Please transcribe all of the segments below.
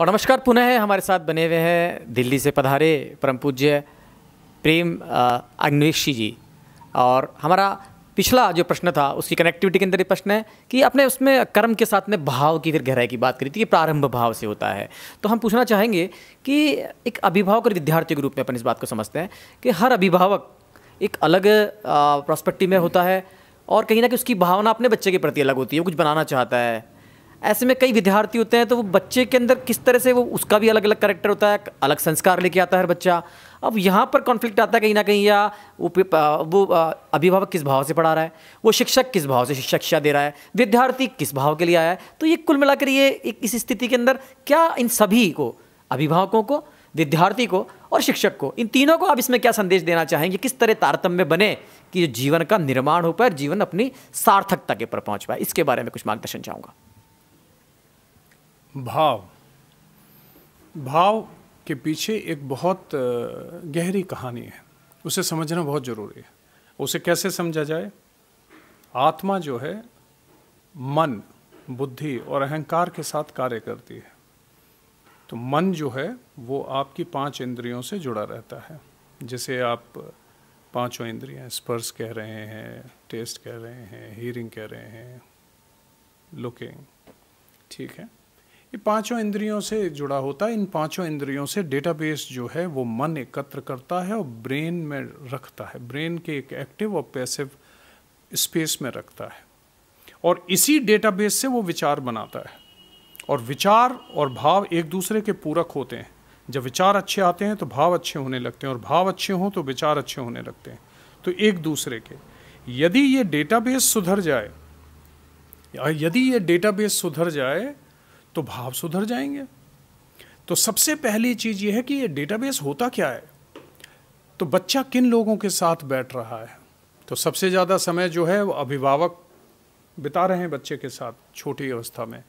और नमस्कार पुनः हमारे साथ बने हुए हैं दिल्ली से पधारे परम पूज्य प्रेम अग्निवेशी जी और हमारा पिछला जो प्रश्न था उसकी कनेक्टिविटी के अंदर ये प्रश्न है कि अपने उसमें कर्म के साथ में भाव की फिर गहराई की बात करी थी कि प्रारंभ भाव से होता है तो हम पूछना चाहेंगे कि एक अभिभावक और विद्यार्थी के रूप में अपन इस बात को समझते हैं कि हर अभिभावक एक अलग प्रॉस्पेक्टिव में होता है और कहीं ना कहीं उसकी भावना अपने बच्चे के प्रति अलग होती है वो कुछ बनाना चाहता है ऐसे में कई विद्यार्थी होते हैं तो वो बच्चे के अंदर किस तरह से वो उसका भी अलग अलग करेक्टर होता है अलग संस्कार लेके आता है हर बच्चा अब यहाँ पर कॉन्फ्लिक्ट आता है कहीं ना कहीं या वो वो अभिभावक किस भाव से पढ़ा रहा है वो शिक्षक किस भाव से शिक्षा दे रहा है विद्यार्थी किस भाव के लिए आया है तो ये कुल मिलाकर ये एक इस स्थिति के अंदर क्या इन सभी को अभिभावकों को विद्यार्थी को और शिक्षक को इन तीनों को आप इसमें क्या संदेश देना चाहेंगे किस तरह तारतम्य बने कि जीवन का निर्माण हो पाए जीवन अपनी सार्थकता के पर पहुंच पाए इसके बारे में कुछ मार्गदर्शन चाहूँगा भाव भाव के पीछे एक बहुत गहरी कहानी है उसे समझना बहुत ज़रूरी है उसे कैसे समझा जाए आत्मा जो है मन बुद्धि और अहंकार के साथ कार्य करती है तो मन जो है वो आपकी पांच इंद्रियों से जुड़ा रहता है जिसे आप पांचों इंद्रियां स्पर्श कह रहे हैं टेस्ट कह रहे हैं हीरिंग कह रहे हैं लुकिंग ठीक है ये पांचों इंद्रियों से जुड़ा होता है इन पांचों इंद्रियों से डेटाबेस जो है वो मन एकत्र करता है और ब्रेन में रखता है ब्रेन के एक एक्टिव और पैसिव स्पेस में रखता है और इसी डेटाबेस से वो विचार बनाता है और विचार और भाव एक दूसरे के पूरक होते हैं जब विचार अच्छे आते हैं तो भाव अच्छे होने लगते हैं और भाव अच्छे हों तो विचार अच्छे होने लगते हैं तो एक दूसरे के यदि ये डेटाबेस सुधर जाए यदि ये डेटाबेस सुधर जाए तो भाव सुधर जाएंगे तो सबसे पहली चीज़ यह है कि ये डेटाबेस होता क्या है तो बच्चा किन लोगों के साथ बैठ रहा है तो सबसे ज़्यादा समय जो है वो अभिभावक बिता रहे हैं बच्चे के साथ छोटी अवस्था में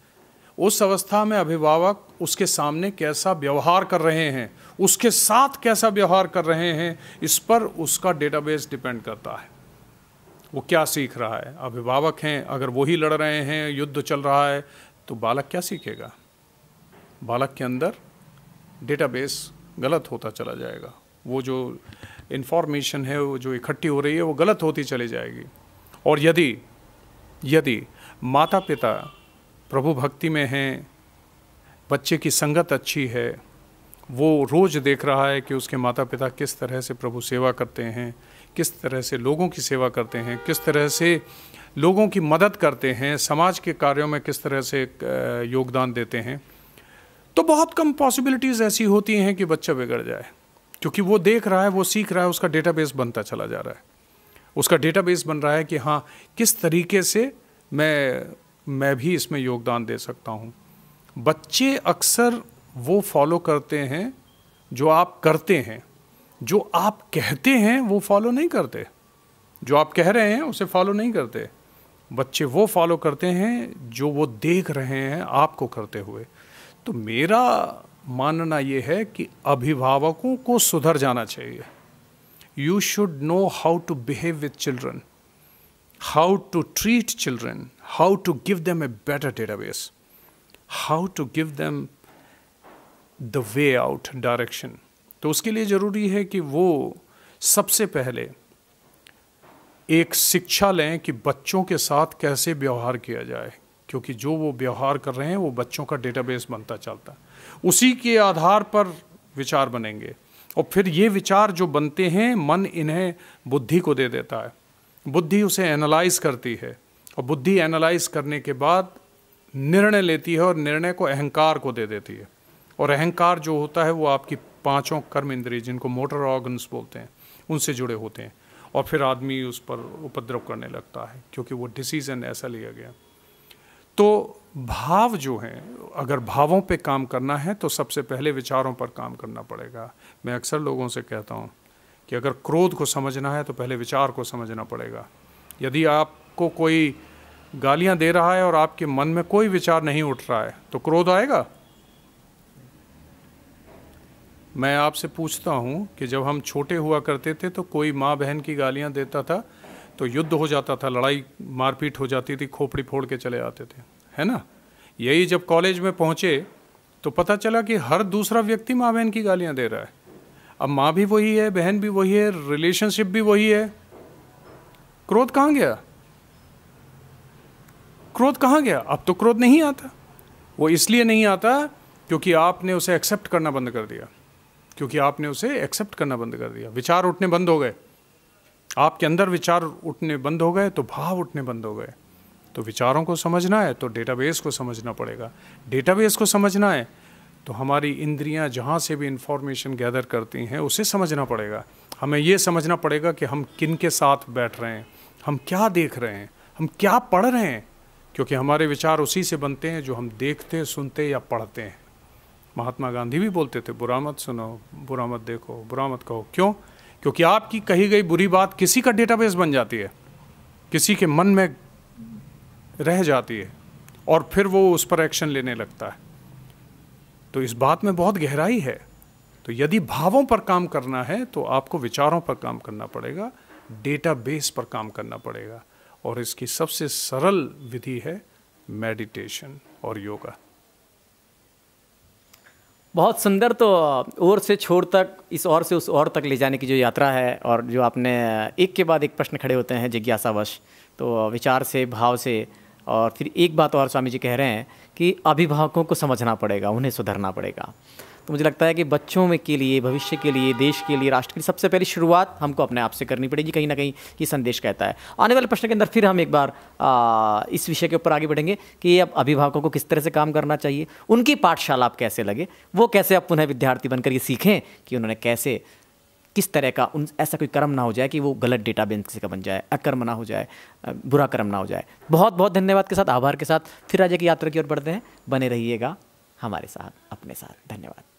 उस अवस्था में अभिभावक उसके सामने कैसा व्यवहार कर रहे हैं उसके साथ कैसा व्यवहार कर रहे हैं इस पर उसका डेटाबेस डिपेंड करता है वो क्या सीख रहा है अभिभावक हैं अगर वही लड़ रहे हैं युद्ध चल रहा है तो बालक क्या सीखेगा बालक के अंदर डेटाबेस गलत होता चला जाएगा वो जो इन्फॉर्मेशन है वो जो इकट्ठी हो रही है वो गलत होती चली जाएगी और यदि यदि माता पिता प्रभु भक्ति में हैं बच्चे की संगत अच्छी है वो रोज़ देख रहा है कि उसके माता पिता किस तरह से प्रभु सेवा करते हैं किस तरह से लोगों की सेवा करते हैं किस तरह से लोगों की मदद करते हैं समाज के कार्यों में किस तरह से योगदान देते हैं तो बहुत कम पॉसिबिलिटीज़ ऐसी होती हैं कि बच्चा बिगड़ जाए क्योंकि वो देख रहा है वो सीख रहा है उसका डेटाबेस बनता चला जा रहा है उसका डेटाबेस बन रहा है कि हाँ किस तरीके से मैं मैं भी इसमें योगदान दे सकता हूँ बच्चे अक्सर वो फॉलो करते हैं जो आप करते हैं जो आप कहते हैं वो फॉलो नहीं करते जो आप कह रहे हैं उसे फॉलो नहीं करते बच्चे वो फॉलो करते हैं जो वो देख रहे हैं आपको करते हुए तो मेरा मानना ये है कि अभिभावकों को सुधर जाना चाहिए you should know how to behave with children how to treat children how to give them a better database how to give them the way out direction तो उसके लिए ज़रूरी है कि वो सबसे पहले एक शिक्षा लें कि बच्चों के साथ कैसे व्यवहार किया जाए क्योंकि जो वो व्यवहार कर रहे हैं वो बच्चों का डेटाबेस बनता चलता है उसी के आधार पर विचार बनेंगे और फिर ये विचार जो बनते हैं मन इन्हें बुद्धि को दे देता है बुद्धि उसे एनालाइज करती है और बुद्धि एनालाइज करने के बाद निर्णय लेती है और निर्णय को अहंकार को दे देती है और अहंकार जो होता है वो आपकी पांचों कर्म इंद्रिय जिनको मोटर ऑर्गन्स बोलते हैं उनसे जुड़े होते हैं और फिर आदमी उस पर उपद्रव करने लगता है क्योंकि वो डिसीज़न ऐसा लिया गया तो भाव जो हैं अगर भावों पे काम करना है तो सबसे पहले विचारों पर काम करना पड़ेगा मैं अक्सर लोगों से कहता हूँ कि अगर क्रोध को समझना है तो पहले विचार को समझना पड़ेगा यदि आपको कोई गालियाँ दे रहा है और आपके मन में कोई विचार नहीं उठ रहा है तो क्रोध आएगा मैं आपसे पूछता हूँ कि जब हम छोटे हुआ करते थे तो कोई माँ बहन की गालियाँ देता था तो युद्ध हो जाता था लड़ाई मारपीट हो जाती थी खोपड़ी फोड़ के चले आते थे है ना यही जब कॉलेज में पहुँचे तो पता चला कि हर दूसरा व्यक्ति माँ बहन की गालियाँ दे रहा है अब माँ भी वही है बहन भी वही है रिलेशनशिप भी वही है क्रोध कहाँ गया क्रोध कहाँ गया अब तो क्रोध नहीं आता वो इसलिए नहीं आता क्योंकि आपने उसे एक्सेप्ट करना बंद कर दिया क्योंकि आपने उसे एक्सेप्ट करना बंद कर दिया विचार उठने बंद हो गए आपके अंदर विचार उठने बंद हो गए तो भाव उठने बंद हो गए तो विचारों को समझना है तो डेटाबेस को समझना पड़ेगा डेटाबेस को समझना है तो हमारी इंद्रियां जहाँ से भी इंफॉर्मेशन गैदर करती हैं उसे समझना पड़ेगा हमें ये समझना पड़ेगा कि हम किन के साथ बैठ रहे हैं हम क्या देख रहे हैं हम क्या पढ़ रहे हैं क्योंकि हमारे विचार उसी से बनते हैं जो हम देखते सुनते या पढ़ते हैं महात्मा गांधी भी बोलते थे बुरा मत सुनो बुरा मत देखो बुरा मत कहो क्यों क्योंकि आपकी कही गई बुरी बात किसी का डेटाबेस बन जाती है किसी के मन में रह जाती है और फिर वो उस पर एक्शन लेने लगता है तो इस बात में बहुत गहराई है तो यदि भावों पर काम करना है तो आपको विचारों पर काम करना पड़ेगा डेटाबेस पर काम करना पड़ेगा और इसकी सबसे सरल विधि है मेडिटेशन और योगा बहुत सुंदर तो ओर से छोर तक इस और से उस और तक ले जाने की जो यात्रा है और जो आपने एक के बाद एक प्रश्न खड़े होते हैं जिज्ञासावश तो विचार से भाव से और फिर एक बात और स्वामी जी कह रहे हैं कि अभिभावकों को समझना पड़ेगा उन्हें सुधरना पड़ेगा तो मुझे लगता है कि बच्चों में के लिए भविष्य के लिए देश के लिए राष्ट्र के लिए सबसे पहली शुरुआत हमको अपने आप से करनी पड़ेगी कहीं ना कहीं ये संदेश कहता है आने वाले प्रश्न के अंदर फिर हम एक बार आ, इस विषय के ऊपर आगे बढ़ेंगे कि अब अभिभावकों को किस तरह से काम करना चाहिए उनकी पाठशाला आप कैसे लगे वो कैसे अब पुनः विद्यार्थी बनकर ये सीखें कि उन्होंने कैसे किस तरह का उन ऐसा कोई कर्म ना हो जाए कि वो गलत डेटा बेंस का बन जाए अकर्म ना हो जाए बुरा कर्म ना हो जाए बहुत बहुत धन्यवाद के साथ आभार के साथ फिर राजा की यात्रा की ओर बढ़ते हैं बने रहिएगा हमारे साथ अपने साथ धन्यवाद